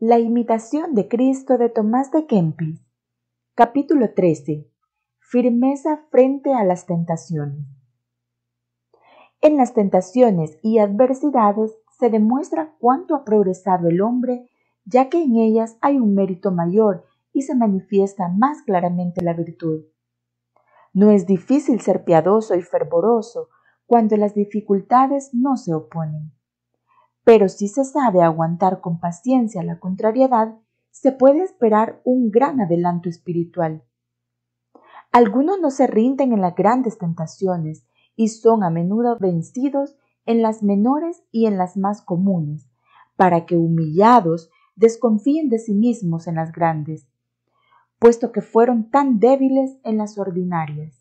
La imitación de Cristo de Tomás de Kempis. Capítulo 13. Firmeza frente a las tentaciones. En las tentaciones y adversidades se demuestra cuánto ha progresado el hombre, ya que en ellas hay un mérito mayor y se manifiesta más claramente la virtud. No es difícil ser piadoso y fervoroso cuando las dificultades no se oponen. Pero si se sabe aguantar con paciencia la contrariedad, se puede esperar un gran adelanto espiritual. Algunos no se rinden en las grandes tentaciones y son a menudo vencidos en las menores y en las más comunes, para que humillados desconfíen de sí mismos en las grandes, puesto que fueron tan débiles en las ordinarias.